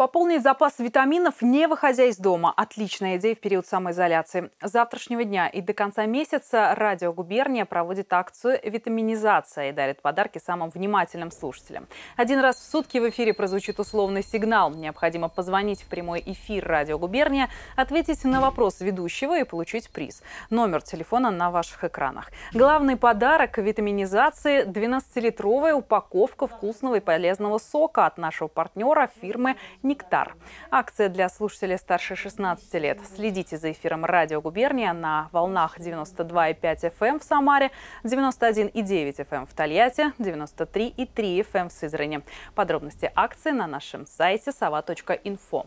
Пополнить запас витаминов, не выходя из дома. Отличная идея в период самоизоляции. С завтрашнего дня и до конца месяца Радио Губерния проводит акцию «Витаминизация» и дарит подарки самым внимательным слушателям. Один раз в сутки в эфире прозвучит условный сигнал. Необходимо позвонить в прямой эфир Радио Губерния, ответить на вопрос ведущего и получить приз. Номер телефона на ваших экранах. Главный подарок витаминизации – 12-литровая упаковка вкусного и полезного сока от нашего партнера фирмы «Нектар». Акция для слушателей старше 16 лет. Следите за эфиром «Радио Губерния» на волнах 92,5 FM эм в Самаре, 91,9 FM эм в Тольятти, 93,3 FM эм в Сызрани. Подробности акции на нашем сайте sava.info.